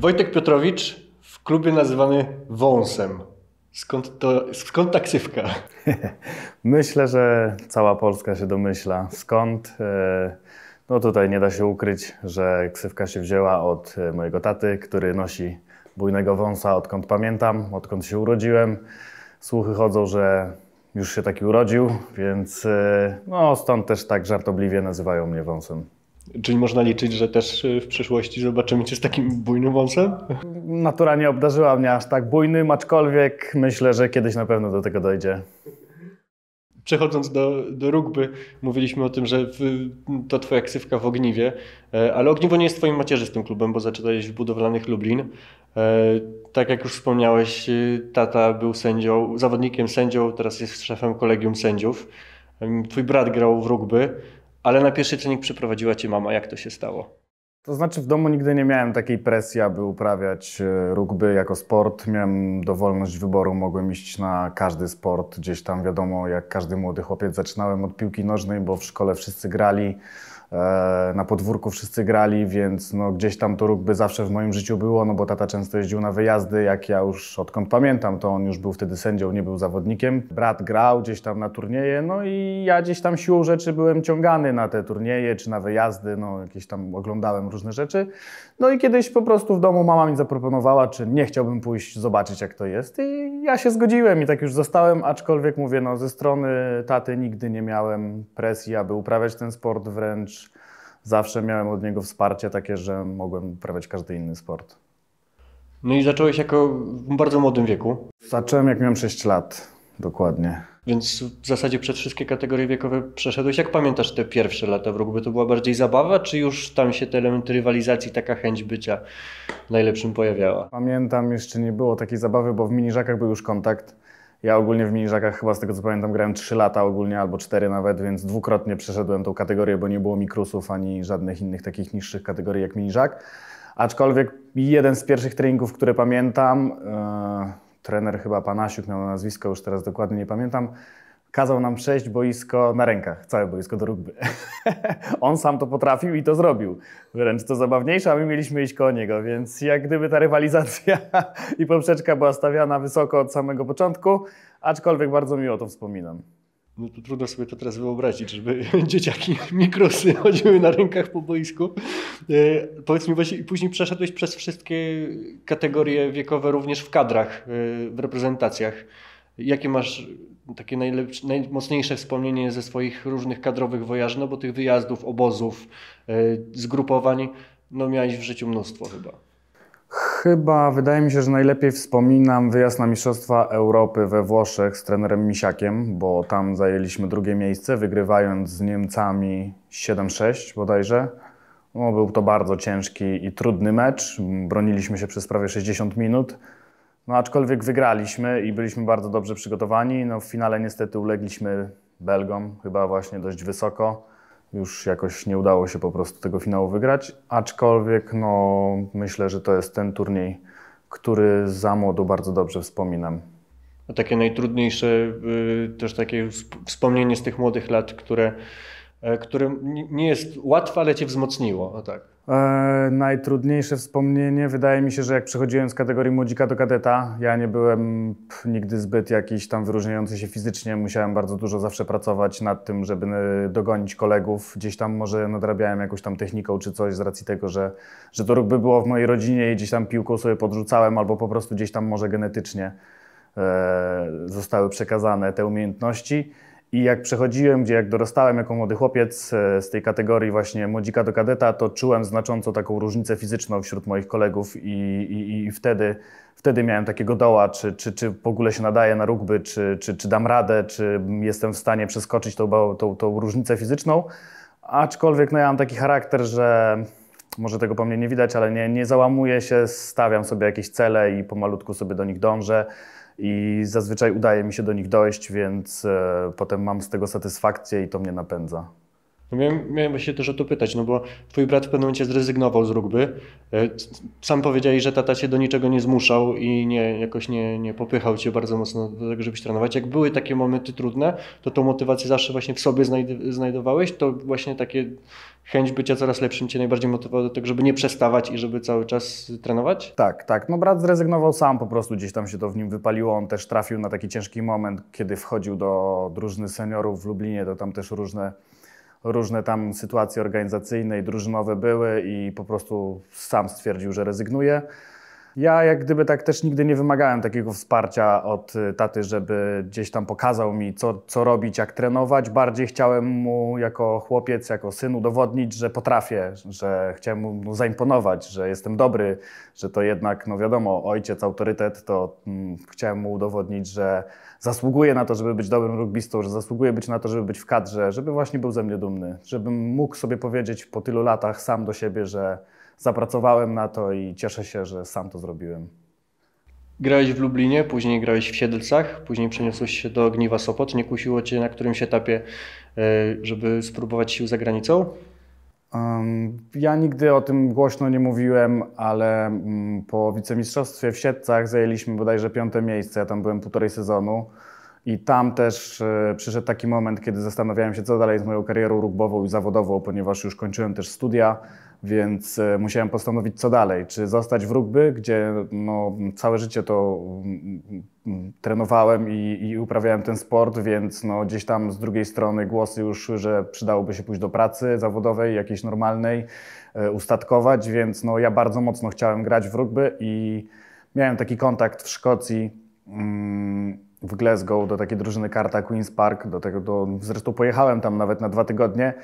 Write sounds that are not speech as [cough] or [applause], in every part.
Wojtek Piotrowicz w klubie nazywany Wąsem. Skąd, to, skąd ta ksywka? [laughs] Myślę, że cała Polska się domyśla. Skąd? E, no tutaj nie da się ukryć, że ksywka się wzięła od e, mojego taty, który nosi bujnego wąsa odkąd pamiętam, odkąd się urodziłem. Słuchy chodzą, że już się taki urodził, więc e, no, stąd też tak żartobliwie nazywają mnie wąsem. Czyli można liczyć, że też y, w przyszłości zobaczymy cię z takim bujnym wąsem? Natura nie obdarzyła mnie aż tak bujnym, aczkolwiek myślę, że kiedyś na pewno do tego dojdzie. Przechodząc do, do rugby, mówiliśmy o tym, że w, to twoja ksywka w Ogniwie, e, ale Ogniwo nie jest twoim macierzystym klubem, bo zaczynałeś w budowlanych Lublin. E, tak jak już wspomniałeś, e, tata był sędzią, zawodnikiem sędzią, teraz jest szefem kolegium sędziów. Twój brat grał w rugby. Ale na pierwszy trening przeprowadziła cię mama. Jak to się stało? To znaczy w domu nigdy nie miałem takiej presji, aby uprawiać e, rugby jako sport. Miałem dowolność wyboru, mogłem iść na każdy sport. Gdzieś tam wiadomo, jak każdy młody chłopiec zaczynałem od piłki nożnej, bo w szkole wszyscy grali. E, na podwórku wszyscy grali, więc no, gdzieś tam to rugby zawsze w moim życiu było, no bo tata często jeździł na wyjazdy, jak ja już odkąd pamiętam, to on już był wtedy sędzią, nie był zawodnikiem. Brat grał gdzieś tam na turnieje, no i ja gdzieś tam siłą rzeczy byłem ciągany na te turnieje czy na wyjazdy, no jakieś tam oglądałem różne rzeczy. No i kiedyś po prostu w domu mama mi zaproponowała, czy nie chciałbym pójść zobaczyć jak to jest i ja się zgodziłem i tak już zostałem, aczkolwiek mówię, no ze strony taty nigdy nie miałem presji, aby uprawiać ten sport, wręcz zawsze miałem od niego wsparcie takie, że mogłem uprawiać każdy inny sport. No i zacząłeś jako w bardzo młodym wieku? Zacząłem jak miałem 6 lat, dokładnie. Więc w zasadzie przez wszystkie kategorie wiekowe przeszedłeś. Jak pamiętasz te pierwsze lata w rugby? To była bardziej zabawa, czy już tam się te elementy rywalizacji, taka chęć bycia najlepszym pojawiała? Pamiętam, jeszcze nie było takiej zabawy, bo w miniżakach był już kontakt. Ja ogólnie w miniżakach chyba z tego co pamiętam grałem 3 lata ogólnie albo 4 nawet, więc dwukrotnie przeszedłem tą kategorię, bo nie było mikrusów ani żadnych innych takich niższych kategorii jak miniżak. Aczkolwiek jeden z pierwszych treningów, który pamiętam, yy, trener chyba Panasiuk miał nazwisko, już teraz dokładnie nie pamiętam, kazał nam przejść boisko na rękach, całe boisko do rugby. [laughs] On sam to potrafił i to zrobił. Wręcz to zabawniejsze, a my mieliśmy iść koło niego, więc jak gdyby ta rywalizacja [laughs] i poprzeczka była stawiana wysoko od samego początku, aczkolwiek bardzo miło to wspominam. No to trudno sobie to teraz wyobrazić, żeby [laughs] dzieciaki mikrosy chodziły na rękach po boisku. E, powiedz mi właśnie, później przeszedłeś przez wszystkie kategorie wiekowe również w kadrach, e, w reprezentacjach. Jakie masz takie najlepsze, najmocniejsze wspomnienie ze swoich różnych kadrowych wojaży, no bo tych wyjazdów, obozów, e, zgrupowań, no miałeś w życiu mnóstwo chyba. Chyba, wydaje mi się, że najlepiej wspominam wyjazd na Mistrzostwa Europy we Włoszech z trenerem Misiakiem, bo tam zajęliśmy drugie miejsce, wygrywając z Niemcami 7-6 bodajże. No, był to bardzo ciężki i trudny mecz. Broniliśmy się przez prawie 60 minut. No aczkolwiek wygraliśmy i byliśmy bardzo dobrze przygotowani. No w finale niestety ulegliśmy Belgom, chyba właśnie dość wysoko. Już jakoś nie udało się po prostu tego finału wygrać. Aczkolwiek no, myślę, że to jest ten turniej, który za młodu bardzo dobrze wspominam. A no, takie najtrudniejsze, y, też takie wspomnienie z tych młodych lat, które, e, które nie jest łatwe, ale cię wzmocniło. O tak. E, najtrudniejsze wspomnienie, wydaje mi się, że jak przechodziłem z kategorii młodzika do kadeta, ja nie byłem nigdy zbyt jakiś tam wyróżniający się fizycznie, musiałem bardzo dużo zawsze pracować nad tym, żeby e, dogonić kolegów, gdzieś tam może nadrabiałem jakąś tam techniką czy coś z racji tego, że, że to by było w mojej rodzinie i gdzieś tam piłką sobie podrzucałem albo po prostu gdzieś tam może genetycznie e, zostały przekazane te umiejętności. I jak przechodziłem, gdzie jak dorastałem jako młody chłopiec e, z tej kategorii właśnie młodzika do kadeta, to czułem znacząco taką różnicę fizyczną wśród moich kolegów i, i, i wtedy, wtedy miałem takiego doła, czy, czy, czy w ogóle się nadaje na rugby, czy, czy, czy dam radę, czy jestem w stanie przeskoczyć tą, tą, tą różnicę fizyczną. Aczkolwiek no, ja mam taki charakter, że może tego po mnie nie widać, ale nie, nie załamuję się, stawiam sobie jakieś cele i pomalutku sobie do nich dążę i zazwyczaj udaje mi się do nich dojść, więc e, potem mam z tego satysfakcję i to mnie napędza. No miałem, miałem się też o to pytać, no bo twój brat w pewnym momencie zrezygnował z rugby. E, sam powiedziałeś, że tata cię do niczego nie zmuszał i nie, jakoś nie, nie popychał cię bardzo mocno do tego, żebyś trenować. Jak były takie momenty trudne, to tą motywację zawsze właśnie w sobie znajdowałeś, to właśnie takie chęć bycia coraz lepszym cię najbardziej motywowało do tego, żeby nie przestawać i żeby cały czas trenować? Tak, tak. No brat zrezygnował sam po prostu, gdzieś tam się to w nim wypaliło. On też trafił na taki ciężki moment, kiedy wchodził do drużyny seniorów w Lublinie, to tam też różne różne tam sytuacje organizacyjne i drużynowe były i po prostu sam stwierdził, że rezygnuje. Ja jak gdyby tak też nigdy nie wymagałem takiego wsparcia od y, taty, żeby gdzieś tam pokazał mi, co, co robić, jak trenować. Bardziej chciałem mu jako chłopiec, jako syn udowodnić, że potrafię, że chciałem mu zaimponować, że jestem dobry, że to jednak, no wiadomo, ojciec, autorytet, to mm, chciałem mu udowodnić, że zasługuje na to, żeby być dobrym rugbystą, że zasługuje być na to, żeby być w kadrze, żeby właśnie był ze mnie dumny, żebym mógł sobie powiedzieć po tylu latach sam do siebie, że zapracowałem na to i cieszę się, że sam to zrobiłem. Grałeś w Lublinie, później grałeś w Siedlcach, później przeniosłeś się do Ogniwa Sopot. Nie kusiło cię na którymś etapie, e, żeby spróbować sił za granicą? Ja nigdy o tym głośno nie mówiłem, ale mm, po wicemistrzostwie w Siedcach zajęliśmy bodajże piąte miejsce. Ja tam byłem półtorej sezonu. I tam też e, przyszedł taki moment, kiedy zastanawiałem się, co dalej z moją karierą rugbową i zawodową, ponieważ już kończyłem też studia więc e, musiałem postanowić, co dalej. Czy zostać w rugby, gdzie no, całe życie to mm, mm, trenowałem i, i, uprawiałem ten sport, więc no, gdzieś tam z drugiej strony głosy już że przydałoby się pójść do pracy zawodowej, jakiejś normalnej, e, ustatkować, więc no, ja bardzo mocno chciałem grać w rugby i miałem taki kontakt w Szkocji. Mm, w Glasgow do takiej drużyny Karta Queen's Park. Do tego, do, zresztą pojechałem tam nawet na dwa tygodnie,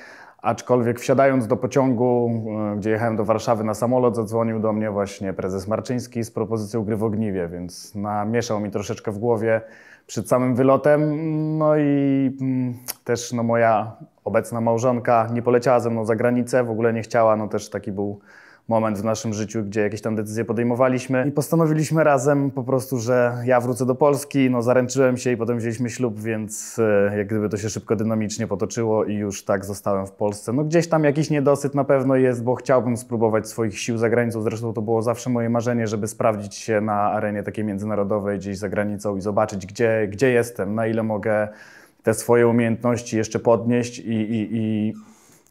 Aczkolwiek wsiadając do pociągu, e, gdzie jechałem do Warszawy na samolot, zadzwonił do mnie właśnie prezes Marczyński z propozycją gry w ogniwie, więc namieszał mi troszeczkę w głowie przed samym wylotem. No i mm, też no, moja obecna małżonka nie poleciała ze mną za granicę, w ogóle nie chciała, no też taki był moment w naszym życiu, gdzie jakieś tam decyzje podejmowaliśmy i postanowiliśmy razem po prostu, że ja wrócę do Polski, no zaręczyłem się i potem wzięliśmy ślub, więc e, jak gdyby to się szybko dynamicznie potoczyło i już tak zostałem w Polsce. No gdzieś tam jakiś niedosyt na pewno jest, bo chciałbym spróbować swoich sił za granicą, zresztą to było zawsze moje marzenie, żeby sprawdzić się na arenie takiej międzynarodowej gdzieś za granicą i zobaczyć, gdzie, gdzie jestem, na ile mogę te swoje umiejętności jeszcze podnieść i, i, i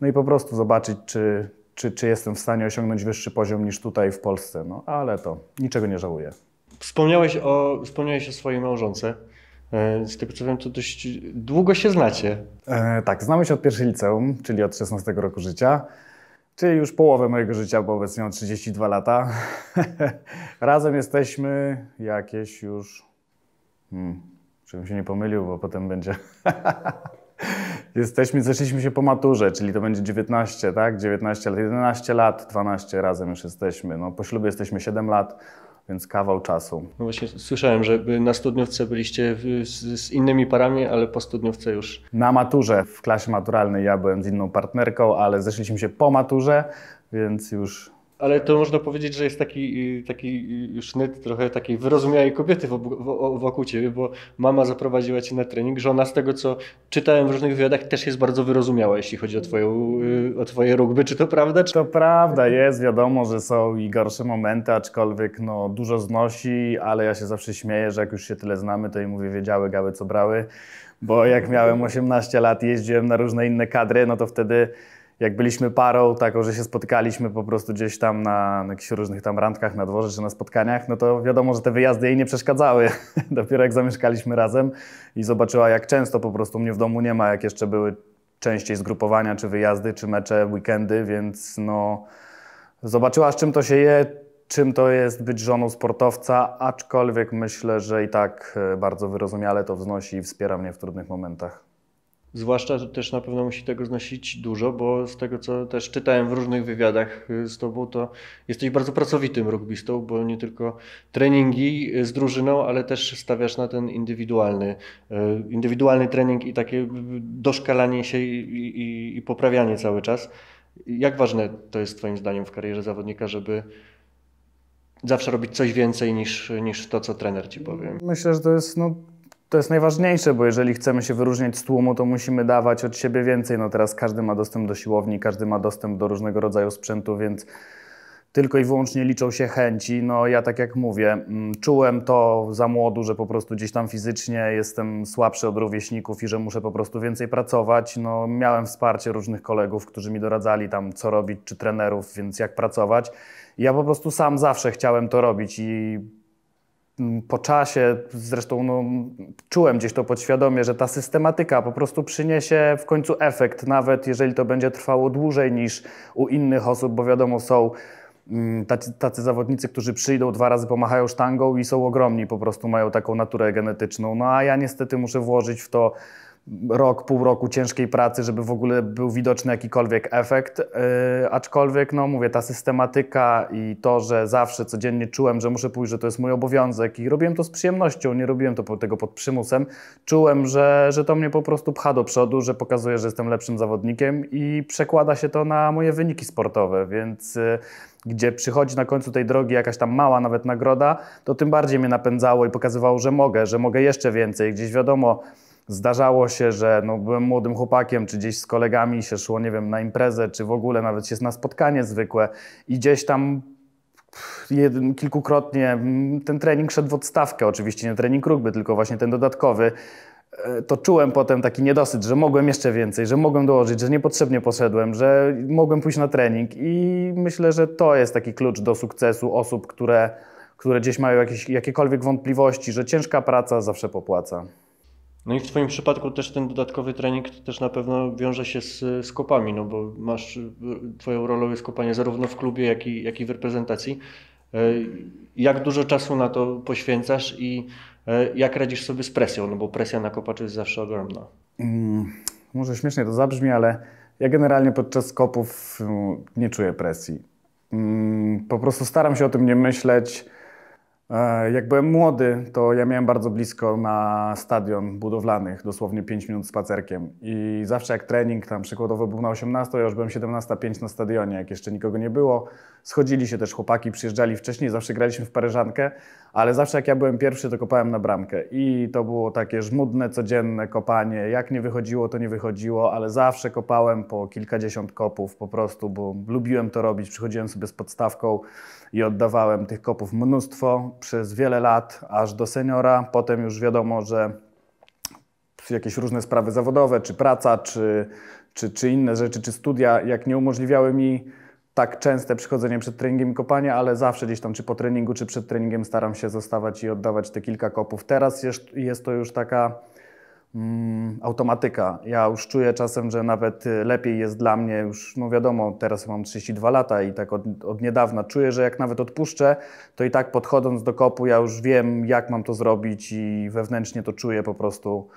no i po prostu zobaczyć, czy, czy, czy jestem w stanie osiągnąć wyższy poziom niż tutaj w Polsce. No ale to niczego nie żałuję. Wspomniałeś o, wspomniałeś o swojej małżonce. E, z tego co wiem, to dość długo się znacie. E, tak, znamy się od pierwszej liceum, czyli od 16 roku życia. Czyli już połowę mojego życia, bo obecnie mam 32 lata. [laughs] Razem jesteśmy jakieś już. Hmm, żebym się nie pomylił, bo potem będzie. [laughs] Jesteśmy, zeszliśmy się po maturze, czyli to będzie 19, tak? 19 lat, 11 lat, 12 razem już jesteśmy. No, po ślubie jesteśmy 7 lat, więc kawał czasu. No właśnie słyszałem, że na studniówce byliście z, z, innymi parami, ale po studniówce już. Na maturze, w klasie maturalnej ja byłem z inną partnerką, ale zeszliśmy się po maturze, więc już ale to można powiedzieć, że jest taki, y, taki sznyt trochę takiej wyrozumiałej kobiety wokół ciebie, bo mama zaprowadziła cię na trening, żona z tego co czytałem w różnych wywiadach też jest bardzo wyrozumiała, jeśli chodzi o, twoją, y, o twoje rugby. Czy to prawda? Czy... To prawda jest, wiadomo, że są i gorsze momenty, aczkolwiek no, dużo znosi, ale ja się zawsze śmieję, że jak już się tyle znamy, to i mówię wiedziały gały co brały, bo jak miałem 18 lat jeździłem na różne inne kadry, no to wtedy jak byliśmy parą taką, że się spotykaliśmy po prostu gdzieś tam na, na jakichś różnych tam randkach na dworze czy na spotkaniach, no to wiadomo, że te wyjazdy jej nie przeszkadzały. [laughs] Dopiero jak zamieszkaliśmy razem i zobaczyła jak często po prostu mnie w domu nie ma, jak jeszcze były częściej zgrupowania, czy wyjazdy, czy mecze, weekendy, więc no zobaczyła z czym to się je, czym to jest być żoną sportowca, aczkolwiek myślę, że i tak e, bardzo wyrozumiale to wznosi i wspiera mnie w trudnych momentach. Zwłaszcza że też na pewno musi tego znosić dużo, bo z tego co też czytałem w różnych wywiadach y, z tobą, to jesteś bardzo pracowitym rugbystą, bo nie tylko treningi y, z drużyną, ale też stawiasz na ten indywidualny, y, indywidualny trening i takie doszkalanie się i, i, i poprawianie cały czas. Jak ważne to jest Twoim zdaniem w karierze zawodnika, żeby zawsze robić coś więcej niż, niż to, co trener ci powie? Myślę, że to jest no, to jest najważniejsze, bo jeżeli chcemy się wyróżniać z tłumu, to musimy dawać od siebie więcej. No teraz każdy ma dostęp do siłowni, każdy ma dostęp do różnego rodzaju sprzętu, więc tylko i wyłącznie liczą się chęci. No ja tak jak mówię, mm, czułem to za młodu, że po prostu gdzieś tam fizycznie jestem słabszy od rówieśników i że muszę po prostu więcej pracować. No miałem wsparcie różnych kolegów, którzy mi doradzali tam co robić, czy trenerów, więc jak pracować. ja po prostu sam zawsze chciałem to robić i po czasie, zresztą no, czułem gdzieś to podświadomie, że ta systematyka po prostu przyniesie w końcu efekt, nawet jeżeli to będzie trwało dłużej niż u innych osób, bo wiadomo, są mm, tacy, tacy zawodnicy, którzy przyjdą dwa razy, pomachają sztangą i są ogromni, po prostu mają taką naturę genetyczną. No a ja niestety muszę włożyć w to rok, pół roku ciężkiej pracy, żeby w ogóle był widoczny jakikolwiek efekt. Yy, aczkolwiek, no mówię, ta systematyka i to, że zawsze codziennie czułem, że muszę pójść, że to jest mój obowiązek i robiłem to z przyjemnością, nie robiłem to tego pod przymusem. Czułem, że, że to mnie po prostu pcha do przodu, że pokazuje, że jestem lepszym zawodnikiem i przekłada się to na moje wyniki sportowe, więc. Yy, gdzie przychodzi na końcu tej drogi jakaś tam mała nawet nagroda, to tym bardziej mnie napędzało i pokazywało, że mogę, że mogę jeszcze więcej. Gdzieś wiadomo, Zdarzało się, że no, byłem młodym chłopakiem, czy gdzieś z kolegami się szło, nie wiem, na imprezę, czy w ogóle nawet się na spotkanie zwykłe i gdzieś tam jeden, kilkukrotnie mm, ten trening szedł w odstawkę, oczywiście nie trening rugby, tylko właśnie ten dodatkowy, e, to czułem potem taki niedosyt, że mogłem jeszcze więcej, że mogłem dołożyć, że niepotrzebnie poszedłem, że mogłem pójść na trening i myślę, że to jest taki klucz do sukcesu osób, które, które gdzieś mają jakieś, jakiekolwiek wątpliwości, że ciężka praca zawsze popłaca. No i w Twoim przypadku też ten dodatkowy trening też na pewno wiąże się z, z kopami, no bo masz, e, Twoją rolą jest kopanie zarówno w klubie, jak i, jak i w reprezentacji. E, jak dużo czasu na to poświęcasz i e, jak radzisz sobie z presją, no bo presja na kopaczu jest zawsze ogromna. Hmm, może śmiesznie to zabrzmi, ale ja generalnie podczas kopów mm, nie czuję presji. Mm, po prostu staram się o tym nie myśleć. E, jak byłem młody, to ja miałem bardzo blisko na stadion budowlanych, dosłownie 5 minut spacerkiem. I zawsze jak trening tam przykładowo był na 18, ja już byłem 17.05 na stadionie, jak jeszcze nikogo nie było. Schodzili się też chłopaki, przyjeżdżali wcześniej, zawsze graliśmy w paryżankę, ale zawsze jak ja byłem pierwszy, to kopałem na bramkę. I to było takie żmudne, codzienne kopanie. Jak nie wychodziło, to nie wychodziło, ale zawsze kopałem po kilkadziesiąt kopów po prostu, bo lubiłem to robić. Przychodziłem sobie z podstawką i oddawałem tych kopów mnóstwo przez wiele lat, aż do seniora. Potem już wiadomo, że jakieś różne sprawy zawodowe, czy praca, czy, czy, czy inne rzeczy, czy studia, jak nie umożliwiały mi tak częste przychodzenie przed treningiem i kopanie, ale zawsze gdzieś tam, czy po treningu, czy przed treningiem staram się zostawać i oddawać te kilka kopów. Teraz jest, jest to już taka mm, automatyka. Ja już czuję czasem, że nawet y, lepiej jest dla mnie już, no wiadomo, teraz mam 32 lata i tak od, od niedawna czuję, że jak nawet odpuszczę, to i tak podchodząc do kopu ja już wiem, jak mam to zrobić i wewnętrznie to czuję po prostu,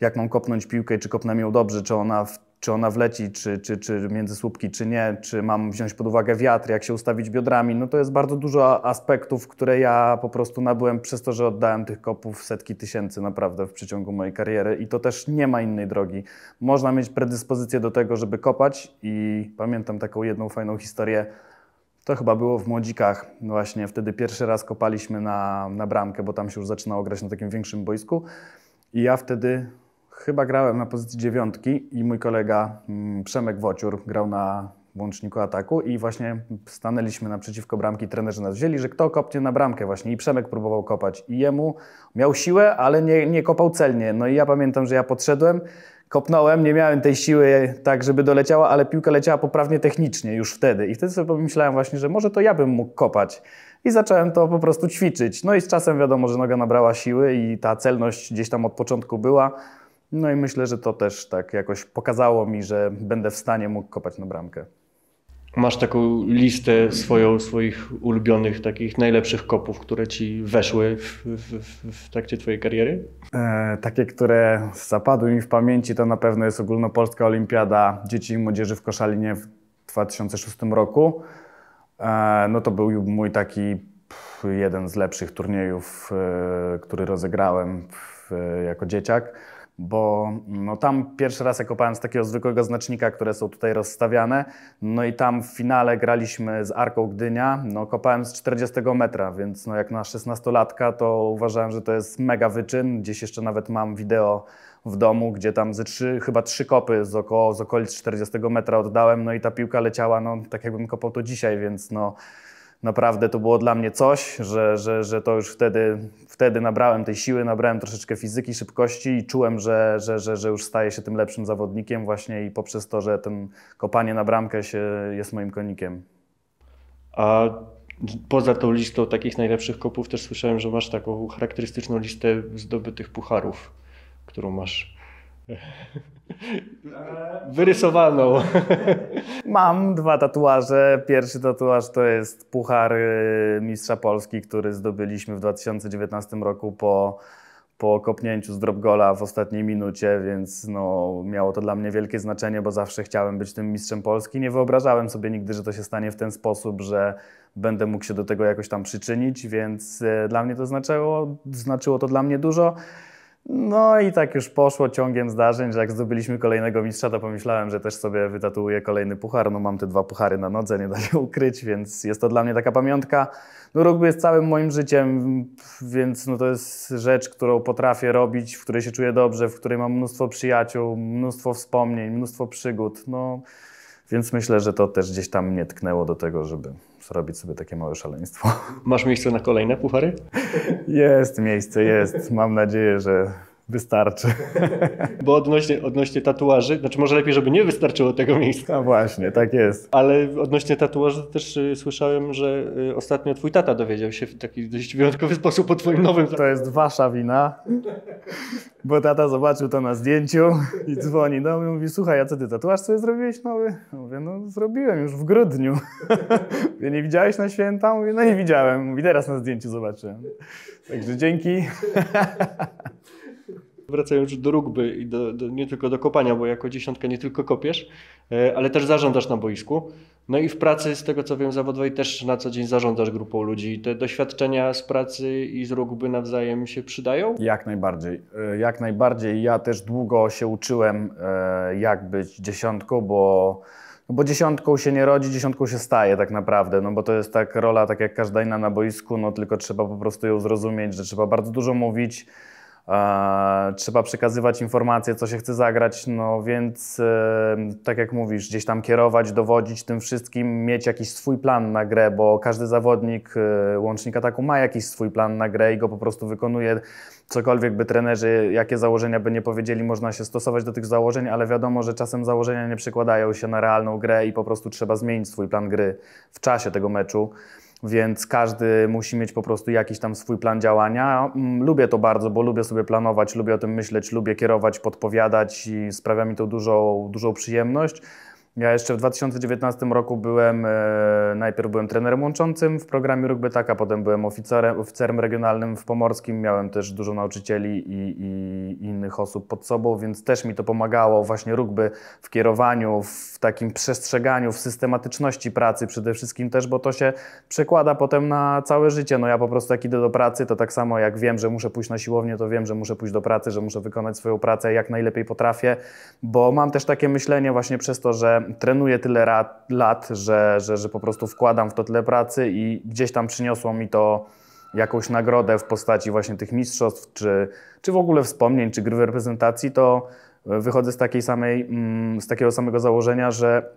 jak mam kopnąć piłkę czy kopnę ją dobrze, czy ona w czy ona wleci, czy, czy, czy między słupki, czy nie, czy mam wziąć pod uwagę wiatr, jak się ustawić biodrami. No to jest bardzo dużo aspektów, które ja po prostu nabyłem przez to, że oddałem tych kopów setki tysięcy naprawdę w przeciągu mojej kariery i to też nie ma innej drogi. Można mieć predyspozycję do tego, żeby kopać i pamiętam taką jedną fajną historię. To chyba było w Młodzikach właśnie. Wtedy pierwszy raz kopaliśmy na, na bramkę, bo tam się już zaczynało grać na takim większym boisku. I ja wtedy Chyba grałem na pozycji dziewiątki i mój kolega mm, Przemek Wociur grał na łączniku ataku i właśnie stanęliśmy naprzeciwko bramki, trenerzy nas wzięli, że kto kopnie na bramkę właśnie i Przemek próbował kopać i jemu miał siłę, ale nie, nie kopał celnie. No i ja pamiętam, że ja podszedłem, kopnąłem, nie miałem tej siły tak, żeby doleciała, ale piłka leciała poprawnie technicznie już wtedy. I wtedy sobie pomyślałem właśnie, że może to ja bym mógł kopać. I zacząłem to po prostu ćwiczyć. No i z czasem wiadomo, że noga nabrała siły i ta celność gdzieś tam od początku była. No i myślę, że to też tak jakoś pokazało mi, że będę w stanie mógł kopać na bramkę. Masz taką listę swoją, swoich ulubionych, takich najlepszych kopów, które ci weszły w, w, w trakcie twojej kariery? E, takie, które zapadły mi w pamięci, to na pewno jest ogólnopolska olimpiada dzieci i młodzieży w Koszalinie w 2006 roku. E, no to był mój taki pff, jeden z lepszych turniejów, e, który rozegrałem jako dzieciak bo no, tam pierwszy raz jak kopałem z takiego zwykłego znacznika, które są tutaj rozstawiane, no i tam w finale graliśmy z Arką Gdynia, no kopałem z 40 metra, więc no, jak na 16-latka to uważałem, że to jest mega wyczyn, gdzieś jeszcze nawet mam wideo w domu, gdzie tam ze trzy, chyba trzy kopy z, około, z okolic 40 metra oddałem, no i ta piłka leciała, no tak jakbym kopał to dzisiaj, więc no naprawdę to było dla mnie coś, że, że, że to już wtedy, wtedy nabrałem tej siły, nabrałem troszeczkę fizyki, szybkości i czułem, że, że, że, że już staję się tym lepszym zawodnikiem właśnie i poprzez to, że ten kopanie na bramkę się, jest moim konikiem. A poza tą listą takich najlepszych kopów też słyszałem, że masz taką charakterystyczną listę zdobytych pucharów, którą masz. Wyrysowaną. [laughs] Mam dwa tatuaże. Pierwszy tatuaż to jest Puchar y, Mistrza Polski, który zdobyliśmy w 2019 roku po, po kopnięciu z dropgola w ostatniej minucie, więc no, miało to dla mnie wielkie znaczenie, bo zawsze chciałem być tym Mistrzem Polski. Nie wyobrażałem sobie nigdy, że to się stanie w ten sposób, że będę mógł się do tego jakoś tam przyczynić, więc e, dla mnie to znaczyło, znaczyło to dla mnie dużo. No i tak już poszło ciągiem zdarzeń, że jak zdobyliśmy kolejnego mistrza, to pomyślałem, że też sobie wytatuuję kolejny puchar. No mam te dwa puchary na nodze, nie da się ukryć, więc jest to dla mnie taka pamiątka. No rugby jest całym moim życiem, więc no to jest rzecz, którą potrafię robić, w której się czuję dobrze, w której mam mnóstwo przyjaciół, mnóstwo wspomnień, mnóstwo przygód. No więc myślę, że to też gdzieś tam mnie tknęło do tego, żeby zrobić sobie takie małe szaleństwo. Masz miejsce na kolejne puchary? Jest miejsce, jest. Mam nadzieję, że Wystarczy. [laughs] Bo odnośnie, odnośnie tatuaży, znaczy może lepiej, żeby nie wystarczyło tego miejsca. No właśnie, tak jest. Ale odnośnie tatuaży też y, słyszałem, że y, ostatnio twój tata dowiedział się w taki dość wyjątkowy [laughs] sposób o twoim nowym To jest wasza wina, bo tata zobaczył to na zdjęciu i dzwoni do mnie i mówi, słuchaj, a co ty tatuaż sobie zrobiłeś nowy? Mówię, no zrobiłem już w grudniu. [laughs] Mówię, nie widziałeś na święta? Mówię, no nie widziałem. Mówi, teraz na zdjęciu zobaczyłem. Także dzięki. Wracając już do rugby i do, do, nie tylko do kopania, bo jako dziesiątka nie tylko kopiesz, e, ale też zarządzasz na boisku. No i w pracy, z tego co wiem, zawodowej też na co dzień zarządzasz grupą ludzi. Te doświadczenia z pracy i z rugby nawzajem się przydają? Jak najbardziej. E, jak najbardziej. Ja też długo się uczyłem, e, jak być dziesiątką, bo no bo dziesiątką się nie rodzi, dziesiątką się staje tak naprawdę, no bo to jest tak rola, tak jak każda inna na boisku, no tylko trzeba po prostu ją zrozumieć, że trzeba bardzo dużo mówić, E, trzeba przekazywać informacje, co się chce zagrać, no więc e, tak jak mówisz, gdzieś tam kierować, dowodzić tym wszystkim, mieć jakiś swój plan na grę, bo każdy zawodnik, e, łącznik ataku ma jakiś swój plan na grę i go po prostu wykonuje. Cokolwiek by trenerzy, jakie założenia by nie powiedzieli, można się stosować do tych założeń, ale wiadomo, że czasem założenia nie przekładają się na realną grę i po prostu trzeba zmienić swój plan gry w czasie tego meczu więc każdy musi mieć po prostu jakiś tam swój plan działania. Mm, lubię to bardzo, bo lubię sobie planować, lubię o tym myśleć, lubię kierować, podpowiadać i sprawia mi to dużą, dużą przyjemność. Ja jeszcze w 2019 roku byłem, e, najpierw byłem trenerem łączącym w programie Rugbetaka, potem byłem oficerem, oficerem regionalnym w Pomorskim, miałem też dużo nauczycieli i, i, innych osób pod sobą, więc też mi to pomagało właśnie rugby w kierowaniu, w takim przestrzeganiu, w systematyczności pracy przede wszystkim też, bo to się przekłada potem na całe życie. No ja po prostu jak idę do pracy, to tak samo jak wiem, że muszę pójść na siłownię, to wiem, że muszę pójść do pracy, że muszę wykonać swoją pracę jak najlepiej potrafię, bo mam też takie myślenie właśnie przez to, że trenuję tyle rat, lat, że, że, że po prostu wkładam w to tyle pracy i gdzieś tam przyniosło mi to jakąś nagrodę w postaci właśnie tych mistrzostw, czy, czy w ogóle wspomnień, czy gry w reprezentacji, to e, wychodzę z, takiej samej, mm, z takiego samego założenia, że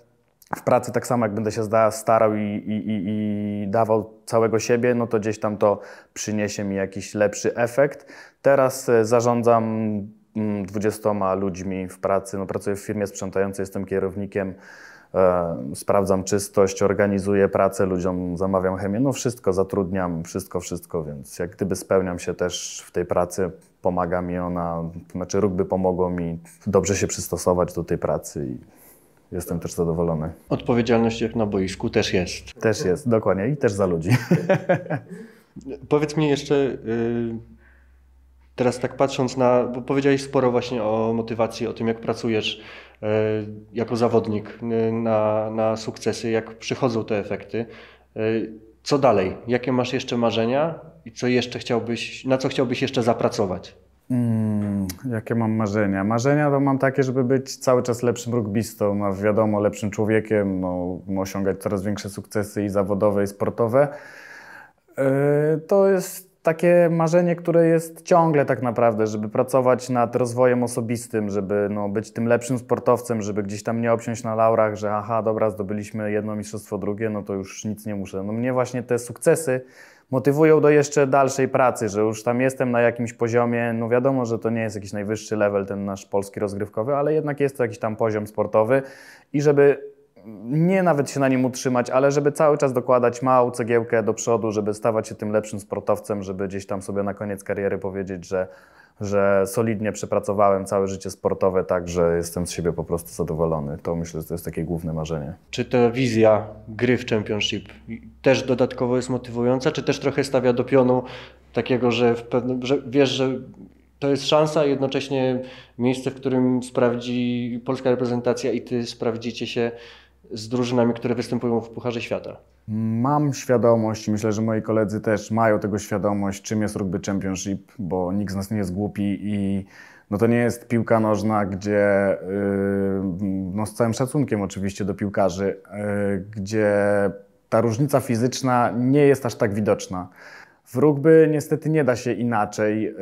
w pracy tak samo jak będę się starał i, i, i, i, dawał całego siebie, no to gdzieś tam to przyniesie mi jakiś lepszy efekt. Teraz e, zarządzam 20 mm, ludźmi w pracy. No, pracuję w firmie sprzątającej, jestem kierownikiem, e, sprawdzam czystość, organizuję pracę ludziom, zamawiam chemię, no wszystko zatrudniam, wszystko, wszystko, więc jak gdyby spełniam się też w tej pracy, pomaga mi ona, to znaczy rugby pomogło mi dobrze się przystosować do tej pracy i jestem też zadowolony. Odpowiedzialność jak na boisku też jest. Też jest, dokładnie i też za ludzi. [laughs] Powiedz mi jeszcze... Yy Teraz tak patrząc na, bo powiedziałeś sporo właśnie o motywacji, o tym jak pracujesz e, jako zawodnik e, na, na sukcesy, jak przychodzą te efekty. E, co dalej? Jakie masz jeszcze marzenia i co jeszcze chciałbyś, na co chciałbyś jeszcze zapracować? Mm, jakie mam marzenia? Marzenia to mam takie, żeby być cały czas lepszym rugbistą, a wiadomo, lepszym człowiekiem, no, osiągać coraz większe sukcesy i zawodowe, i sportowe. Yy, to jest takie marzenie, które jest ciągle tak naprawdę, żeby pracować nad rozwojem osobistym, żeby no, być tym lepszym sportowcem, żeby gdzieś tam nie obsiąść na laurach, że aha, dobra, zdobyliśmy jedno mistrzostwo, drugie, no to już nic nie muszę. No mnie właśnie te sukcesy motywują do jeszcze dalszej pracy, że już tam jestem na jakimś poziomie. No wiadomo, że to nie jest jakiś najwyższy level ten nasz polski rozgrywkowy, ale jednak jest to jakiś tam poziom sportowy i żeby nie nawet się na nim utrzymać, ale żeby cały czas dokładać małą cegiełkę do przodu, żeby stawać się tym lepszym sportowcem, żeby gdzieś tam sobie na koniec kariery powiedzieć, że, że solidnie przepracowałem całe życie sportowe, tak że jestem z siebie po prostu zadowolony. To myślę, że to jest takie główne marzenie. Czy ta wizja gry w Championship też dodatkowo jest motywująca, czy też trochę stawia do pionu takiego, że, pewnym, że wiesz, że to jest szansa, jednocześnie miejsce, w którym sprawdzi polska reprezentacja i ty sprawdzicie się z drużynami, które występują w Pucharze Świata? Mam świadomość, myślę, że moi koledzy też mają tego świadomość, czym jest rugby championship, bo nikt z nas nie jest głupi i no to nie jest piłka nożna, gdzie y, no z całym szacunkiem oczywiście do piłkarzy, y, gdzie ta różnica fizyczna nie jest aż tak widoczna. W rugby niestety nie da się inaczej yy,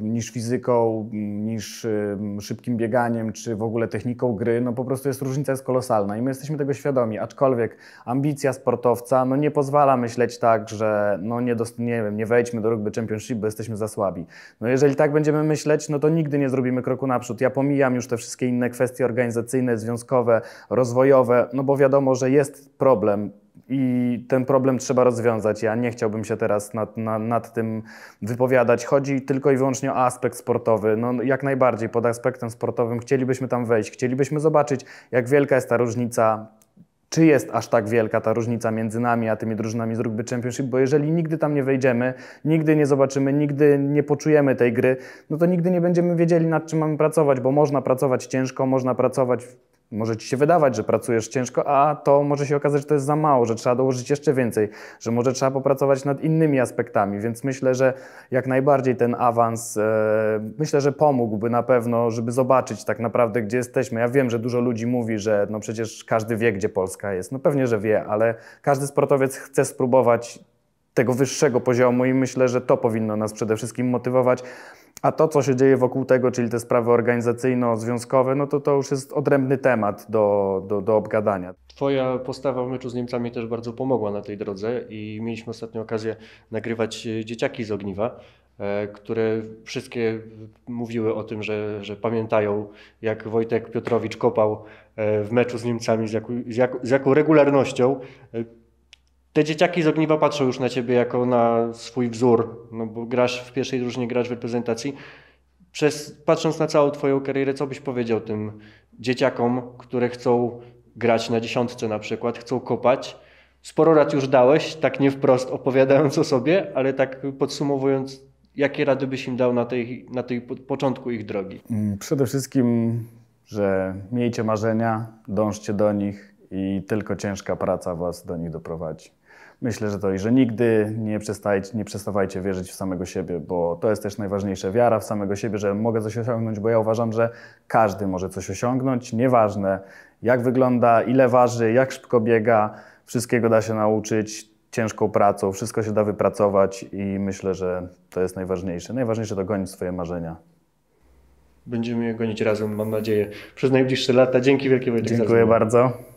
niż fizyką, niż yy, szybkim bieganiem, czy w ogóle techniką gry. No po prostu jest różnica jest kolosalna i my jesteśmy tego świadomi. Aczkolwiek ambicja sportowca no nie pozwala myśleć tak, że no nie, dost, nie, wiem, nie wejdźmy do rugby championship, bo jesteśmy za słabi. No jeżeli tak będziemy myśleć, no to nigdy nie zrobimy kroku naprzód. Ja pomijam już te wszystkie inne kwestie organizacyjne, związkowe, rozwojowe, no bo wiadomo, że jest problem i ten problem trzeba rozwiązać. Ja nie chciałbym się teraz nad, nad, nad, tym wypowiadać. Chodzi tylko i wyłącznie o aspekt sportowy. No, no, jak najbardziej pod aspektem sportowym chcielibyśmy tam wejść, chcielibyśmy zobaczyć, jak wielka jest ta różnica. Czy jest aż tak wielka ta różnica między nami a tymi drużynami z Rugby Championship? Bo jeżeli nigdy tam nie wejdziemy, nigdy nie zobaczymy, nigdy nie poczujemy tej gry, no to nigdy nie będziemy wiedzieli, nad czym mamy pracować, bo można pracować ciężko, można pracować może ci się wydawać, że pracujesz ciężko, a to może się okazać, że to jest za mało, że trzeba dołożyć jeszcze więcej, że może trzeba popracować nad innymi aspektami, więc myślę, że jak najbardziej ten awans, e, myślę, że pomógłby na pewno, żeby zobaczyć tak naprawdę, gdzie jesteśmy. Ja wiem, że dużo ludzi mówi, że no przecież każdy wie, gdzie Polska jest. No pewnie, że wie, ale każdy sportowiec chce spróbować tego wyższego poziomu i myślę, że to powinno nas przede wszystkim motywować. A to, co się dzieje wokół tego, czyli te sprawy organizacyjno-związkowe, no to to już jest odrębny temat do, do, do obgadania. Twoja postawa w meczu z Niemcami też bardzo pomogła na tej drodze i mieliśmy ostatnią okazję nagrywać e, dzieciaki z ogniwa e, które wszystkie mówiły o tym, że, że pamiętają, jak Wojtek Piotrowicz kopał e, w meczu z Niemcami z, z, jak, z jaką regularnością te dzieciaki z ogniwa patrzą już na ciebie jako na swój wzór, no bo grasz w pierwszej drużynie, grasz w reprezentacji. Przez, patrząc na całą twoją karierę, co byś powiedział tym dzieciakom, które chcą grać na dziesiątce na przykład, chcą kopać? Sporo rad już dałeś, tak nie wprost opowiadając o sobie, ale tak podsumowując, jakie rady byś im dał na tej, na tej początku ich drogi? Mm, przede wszystkim, że miejcie marzenia, dążcie do nich i tylko ciężka praca was do nich doprowadzi. Myślę, że to i że nigdy nie, przestajcie, nie przestawajcie wierzyć w samego siebie, bo to jest też najważniejsze. Wiara w samego siebie, że mogę coś osiągnąć, bo ja uważam, że każdy może coś osiągnąć, nieważne jak wygląda, ile waży, jak szybko biega, wszystkiego da się nauczyć ciężką pracą, wszystko się da wypracować i myślę, że to jest najważniejsze. Najważniejsze to gonić swoje marzenia. Będziemy je gonić razem, mam nadzieję, przez najbliższe lata. Dzięki wielkie Wojciech. Dziękuję bardzo.